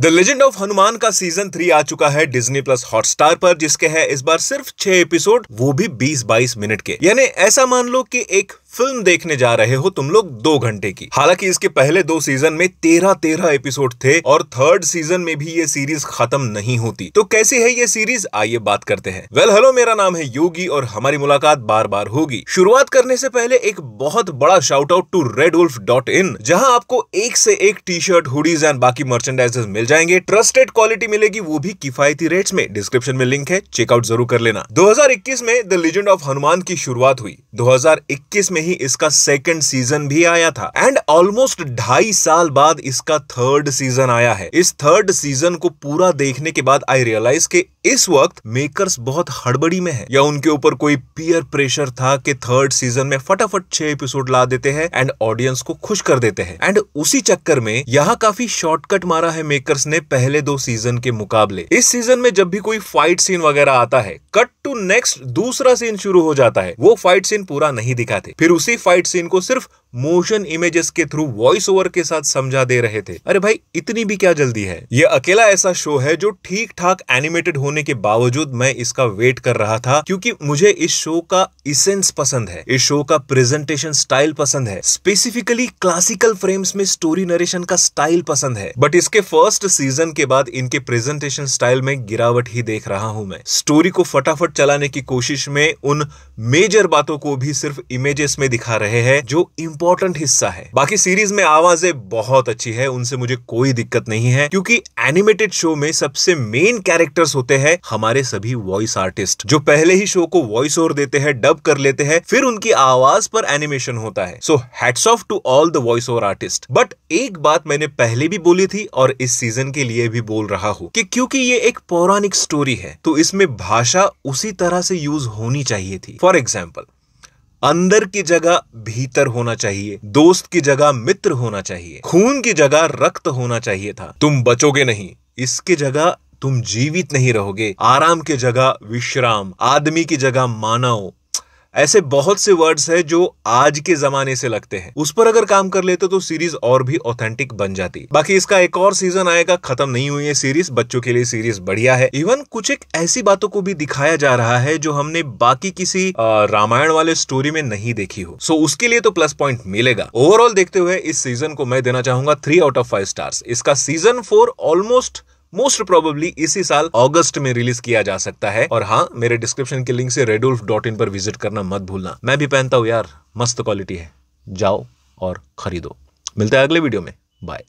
the legend of Hanuman का season three आ चुका है डिज्नी प्लस हॉटस्टार पर जिसके है इस बार सिर्फ छह एपिसोड वो भी बीस बाईस मिनट के यानी ऐसा मान लो कि एक फिल्म देखने जा रहे हो तुम लोग दो घंटे की हालांकि इसके पहले दो सीजन में तेरह तेरह एपिसोड थे और थर्ड सीजन में भी ये सीरीज खत्म नहीं होती तो कैसी है ये सीरीज आइए बात करते हैं वेल हेलो मेरा नाम है योगी और हमारी मुलाकात बार बार होगी शुरुआत करने से पहले एक बहुत बड़ा shout out to Red Wolf dot in जहाँ आपको एक से एक टी शर्ट हुडीज एंड बाकी मर्चेंडाइजेस मिल जाएंगे ट्रस्टेड क्वालिटी मिलेगी वो भी किफायती रेट्स में डिस्क्रिप्शन में लिंक है चेकआउट जरूर कर लेना 2021 में द लेजेंड ऑफ हनुमान की शुरुआत हुई 2021 में में ही इसका सेकेंड सीजन भी आया था एंड ऑलमोस्ट ढाई साल बाद इसका थर्ड सीजन आया है इस थर्ड सीजन को पूरा देखने के बाद आई रियलाइज के इस वक्त मेकर्स बहुत हड़बड़ी में है या उनके ऊपर कोई पियर प्रेशर था कि थर्ड सीजन में फटाफट छह एपिसोड ला देते हैं एंड ऑडियंस को खुश कर देते हैं एंड उसी चक्कर में यहाँ काफी शॉर्टकट मारा है मेकर्स ने पहले दो सीजन के मुकाबले इस सीजन में जब भी कोई फाइट सीन वगैरह आता है कट टू नेक्स्ट दूसरा सीन शुरू हो जाता है वो फाइट सीन पूरा नहीं दिखाते फिर उसी फाइट सीन को सिर्फ मोशन इमेजेस के थ्रू वॉइस ओवर के साथ समझा दे रहे थे अरे भाई इतनी भी क्या जल्दी है ये अकेला ऐसा शो है जो ठीक ठाक एनिमेटेड होने के बावजूद मैं इसका वेट कर रहा था क्योंकि मुझे इस शो का इसेंस पसंद है इस शो का प्रेजेंटेशन स्टाइल पसंद है स्पेसिफिकली क्लासिकल फ्रेम्स में स्टोरी नरेशन का स्टाइल पसंद है बट इसके फर्स्ट सीजन के बाद इनके प्रेजेंटेशन स्टाइल में गिरावट ही देख रहा हूँ मैं स्टोरी को फटाफट चलाने की कोशिश में उन मेजर बातों को भी सिर्फ इमेजेस में दिखा रहे हैं जो इंपॉर्टेंट हिस्सा है बाकी सीरीज में आवाजें बहुत अच्छी है उनसे मुझे कोई दिक्कत नहीं है क्योंकि एनिमेटेड शो में सबसे मेन कैरेक्टर्स होते हैं हमारे सभी वॉइस आर्टिस्ट जो पहले ही शो को वॉइस ओवर देते हैं डब कर लेते हैं फिर उनकी आवाज पर एनिमेशन होता है so hats off to all the voice over artist but एक बात मैंने पहले भी बोली थी और इस सीजन के लिए भी बोल रहा हूँ कि क्योंकि ये एक पौराणिक स्टोरी है तो इसमें भाषा उसी तरह से यूज होनी चाहिए थी फॉर एग्जाम्पल अंदर की जगह भीतर होना चाहिए दोस्त की जगह मित्र होना चाहिए खून की जगह रक्त होना चाहिए था तुम बचोगे नहीं इसकी जगह तुम जीवित नहीं रहोगे आराम की जगह विश्राम आदमी की जगह मानव ऐसे बहुत से वर्ड्स है जो आज के जमाने से लगते हैं उस पर अगर काम कर लेते तो सीरीज और भी ऑथेंटिक बन जाती बाकी इसका एक और सीजन आएगा खत्म नहीं हुई है सीरीज बच्चों के लिए सीरीज बढ़िया है इवन कुछ एक ऐसी बातों को भी दिखाया जा रहा है जो हमने बाकी किसी रामायण वाले स्टोरी में नहीं देखी हो सो उसके लिए तो प्लस पॉइंट मिलेगा ओवरऑल देखते हुए इस सीजन को मैं देना चाहूंगा three out of five stars इसका season four almost most probably इसी साल अगस्त में रिलीज किया जा सकता है और हाँ मेरे डिस्क्रिप्शन के लिंक से रेडुल्फ डॉट इन पर विजिट करना मत भूलना मैं भी पहनता हूँ यार मस्त क्वालिटी है जाओ और खरीदो मिलते हैं अगले वीडियो में बाय